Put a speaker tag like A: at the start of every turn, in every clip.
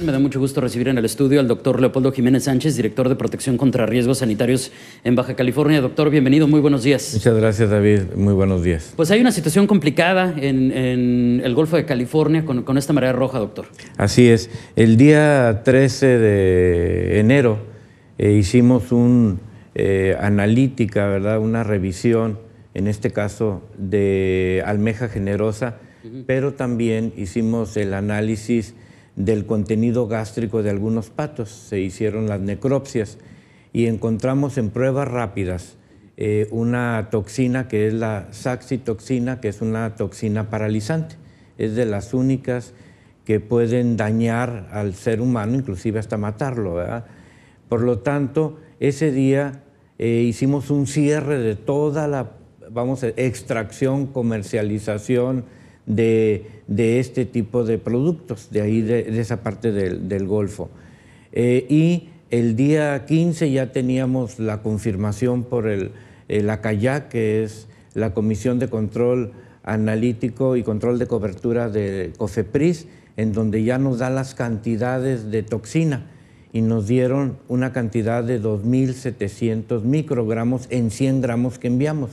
A: Me da mucho gusto recibir en el estudio al doctor Leopoldo Jiménez Sánchez, director de Protección contra Riesgos Sanitarios en Baja California. Doctor, bienvenido, muy buenos días.
B: Muchas gracias, David, muy buenos días.
A: Pues hay una situación complicada en, el Golfo de California con, esta marea roja, doctor.
B: Así es. El día 13 de enero eh, hicimos una eh, analítica, ¿verdad? Una revisión, en este caso, de almeja generosa, pero también hicimos el análisis del contenido gástrico de algunos patos. Se hicieron las necropsias y encontramos en pruebas rápidas eh, una toxina que es la saxitoxina, que es una toxina paralizante. Es de las únicas que pueden dañar al ser humano, inclusive hasta matarlo. Por lo tanto, ese día eh, hicimos un cierre de toda la vamos, extracción, comercialización, de, este tipo de productos, de ahí de, esa parte del, Golfo. Eh, y el día 15 ya teníamos la confirmación por el, el que es la Comisión de Control Analítico y Control de Cobertura de COFEPRIS, en donde ya nos da las cantidades de toxina y nos dieron una cantidad de 2.700 microgramos en 100 gramos que enviamos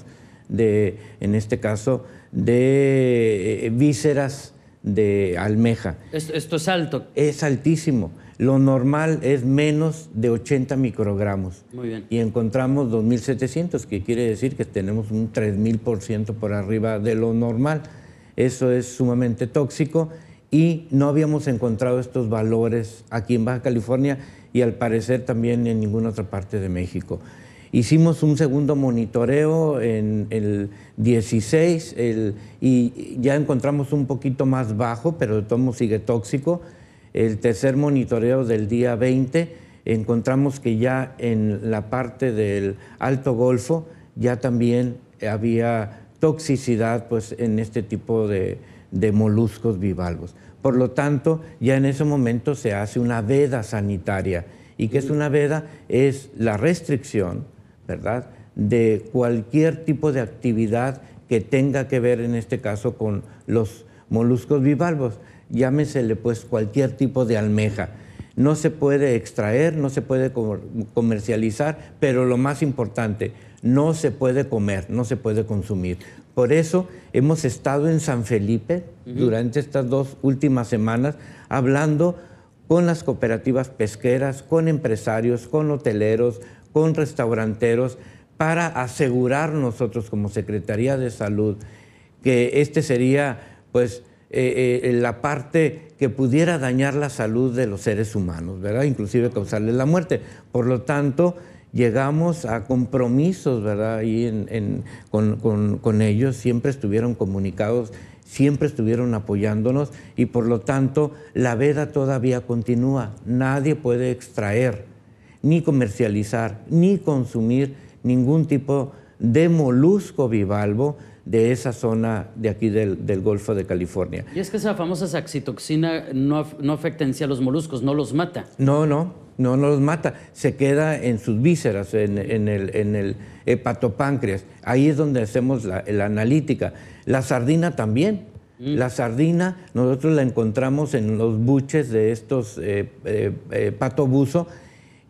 B: de, en este caso, de eh, vísceras de almeja.
A: Esto, es alto.
B: Es altísimo. Lo normal es menos de 80 microgramos. Muy bien. Y encontramos 2.700, que quiere decir que tenemos un 3.000% por arriba de lo normal. Eso es sumamente tóxico y no habíamos encontrado estos valores aquí en Baja California y al parecer también en ninguna otra parte de México. Hicimos un segundo monitoreo en el 16 el, y ya encontramos un poquito más bajo, pero el tomo sigue tóxico. El tercer monitoreo del día 20 encontramos que ya en la parte del Alto Golfo ya también había toxicidad pues, en este tipo de, de moluscos bivalvos. Por lo tanto, ya en ese momento se hace una veda sanitaria. ¿Y qué es una veda? Es la restricción de cualquier tipo de actividad que tenga que ver en este caso con los moluscos bivalvos, llámesele pues cualquier tipo de almeja. No se puede extraer, no se puede comercializar, pero lo más importante, no se puede comer, no se puede consumir. Por eso hemos estado en San Felipe durante estas dos últimas semanas hablando con las cooperativas pesqueras, con empresarios, con hoteleros, con restauranteros para asegurar nosotros como Secretaría de Salud que este sería pues eh, eh, la parte que pudiera dañar la salud de los seres humanos, ¿verdad? Inclusive causarles la muerte. Por lo tanto, llegamos a compromisos, ¿verdad? con, con ellos siempre estuvieron comunicados, siempre estuvieron apoyándonos y por lo tanto la veda todavía continúa. Nadie puede extraer ni comercializar, ni consumir ningún tipo de molusco bivalvo de esa zona de aquí del, Golfo de California.
A: Y es que esa famosa saxitoxina no, afecta en sí a los moluscos, no los mata.
B: No, no, no, no los mata. Se queda en sus vísceras, en, el, en el, hepatopáncreas. Ahí es donde hacemos la, analítica. La sardina también. Mm. La sardina nosotros la encontramos en los buches de estos eh, eh, eh, patobuso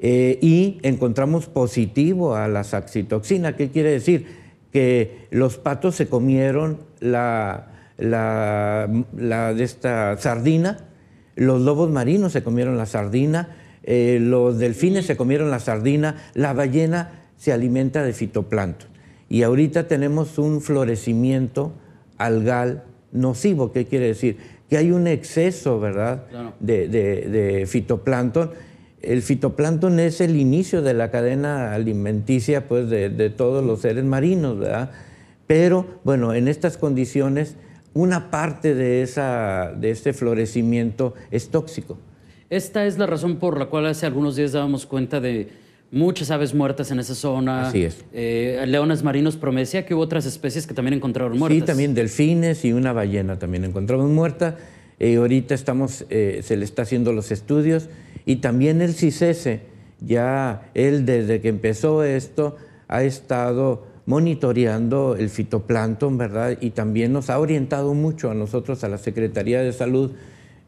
B: eh, y encontramos positivo a la saxitoxina. ¿Qué quiere decir? Que los patos se comieron la, de esta sardina, los lobos marinos se comieron la sardina, eh, los delfines se comieron la sardina, la ballena se alimenta de fitoplancton. Y ahorita tenemos un florecimiento algal nocivo, ¿qué quiere decir? Que hay un exceso, ¿verdad?, de, de, de fitoplancton el fitoplancton es el inicio de la cadena alimenticia pues, de, todos los seres marinos, Pero, bueno, en estas condiciones, una parte de, esa, de este florecimiento es tóxico.
A: Esta es la razón por la cual hace algunos días dábamos cuenta de muchas aves muertas en esa zona. Así es. Eh, leones marinos, pero que hubo otras especies que también encontraron muertas. Sí, también
B: delfines y una ballena también encontramos muerta. Eh, ahorita estamos, eh, se le está haciendo los estudios y también el CISESE, ya él desde que empezó esto ha estado monitoreando el fitoplancton, ¿verdad? Y también nos ha orientado mucho a nosotros, a la Secretaría de Salud,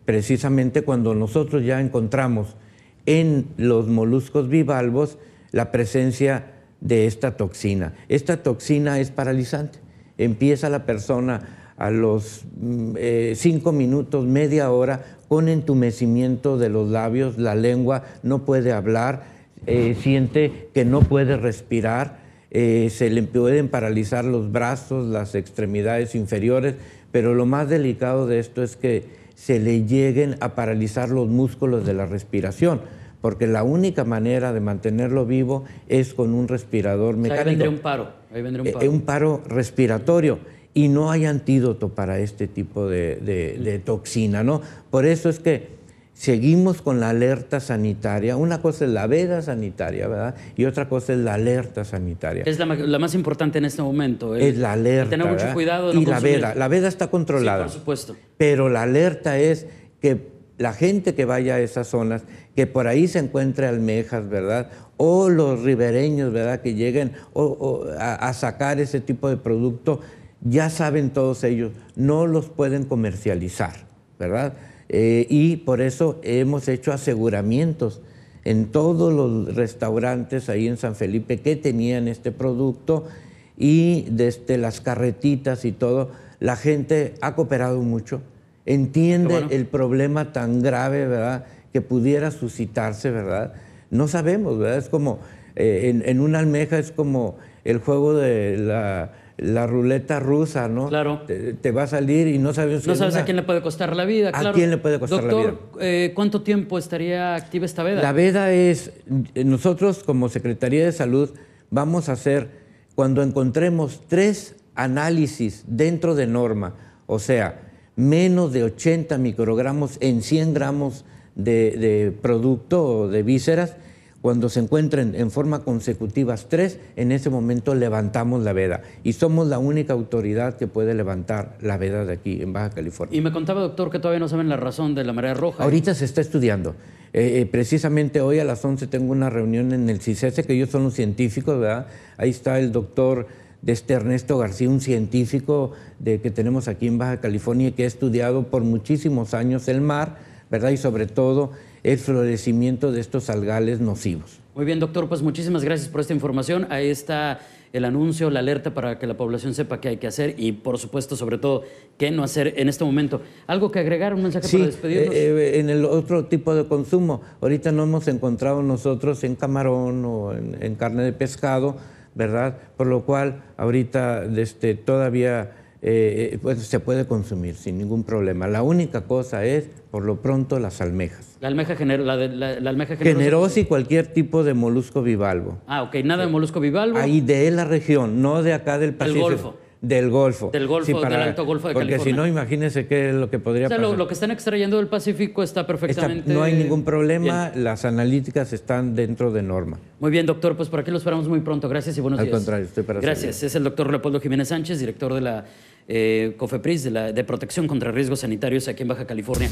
B: precisamente cuando nosotros ya encontramos en los moluscos bivalvos la presencia de esta toxina. Esta toxina es paralizante. Empieza la persona a los mm, eh, cinco minutos, media hora, con entumecimiento de los labios, la lengua no puede hablar, eh, siente que no puede respirar, eh, se le pueden paralizar los brazos, las extremidades inferiores, pero lo más delicado de esto es que se le lleguen a paralizar los músculos de la respiración porque la única manera de mantenerlo vivo es con un respirador mecánico. Ahí vendría un
A: paro. Ahí vendría un paro. un
B: paro respiratorio y no hay antídoto para este tipo de, toxina, ¿no? Por eso es que seguimos con la alerta sanitaria. Una cosa es la veda sanitaria, ¿verdad? Y otra cosa es la alerta sanitaria. Es
A: la, más importante en este momento. Es la alerta. Tener mucho cuidado. De y la veda. La
B: veda está controlada. Sí, por supuesto. Pero la alerta es que la gente que vaya a esas zonas, que por ahí se encuentre almejas, ¿verdad? O los ribereños, ¿verdad? Que lleguen a sacar ese tipo de producto ya saben todos ellos, no los pueden comercializar, ¿verdad? Eh, y por eso hemos hecho aseguramientos en todos los restaurantes ahí en San Felipe que tenían este producto y desde las carretitas y todo, la gente ha cooperado mucho, entiende el problema tan grave, ¿verdad? Que pudiera suscitarse, ¿verdad? No sabemos, ¿verdad? Es como, eh, en una almeja es como el juego de la la ruleta rusa, ¿no? Claro. Te, va a salir y no sabes... No sabes a quién
A: le puede costar la vida, claro. ¿A quién le puede costar la vida? Eh, ¿cuánto tiempo estaría activa esta veda? La
B: veda es... Nosotros como Secretaría de Salud vamos a hacer, cuando encontremos tres análisis dentro de norma, o sea, menos de 80 microgramos en 100 gramos de, de producto o de vísceras, cuando se encuentren en forma consecutiva tres, en ese momento levantamos la veda. Y somos la única autoridad que puede levantar la veda de aquí, en Baja California.
A: Y me contaba, doctor, que todavía no saben la razón de la marea roja. ¿eh? Ahorita
B: se está estudiando. Eh, eh, precisamente hoy a las 11 tengo una reunión en el CICESE, que yo son un científicos, ¿verdad? Ahí está el doctor de este Ernesto García, un científico de, que tenemos aquí en Baja California, que ha estudiado por muchísimos años el mar, ¿verdad? Y sobre todo el florecimiento de estos algales nocivos.
A: Muy bien, doctor, pues muchísimas gracias por esta información. Ahí está el anuncio, la alerta para que la población sepa qué hay que hacer y, por supuesto, sobre todo, qué no hacer en este momento. ¿Algo que agregar? ¿Un mensaje para despedirnos? Sí, eh,
B: eh, en el otro tipo de consumo, ahorita no hemos encontrado nosotros en camarón o en, carne de pescado, ¿verdad? Por lo cual, ahorita este, todavía eh, eh, pues se puede consumir sin ningún problema. La única cosa es, por lo pronto, las almejas.
A: La almeja, la, almeja generosa. generosa.
B: y cualquier tipo de molusco bivalvo.
A: Ah, ok, nada de molusco bivalvo. Ahí
B: de la región, no de acá del Pacífico. Golfo. Del Golfo. Del Golfo, del Alto Golfo de California. Porque si no, imagínense qué es lo que podría o sea, pasar.
A: Lo, que están extrayendo del Pacífico está perfectamente. no hay ningún
B: problema, las analíticas están dentro de norma.
A: Muy bien, doctor, pues por aquí lo esperamos muy pronto. Gracias y buenos días. Al contrario, estoy para Gracias. Es el doctor Leopoldo Jiménez Sánchez, director de la eh, COFEPRIS, de, la, de Protección contra Riesgos Sanitarios aquí en Baja California.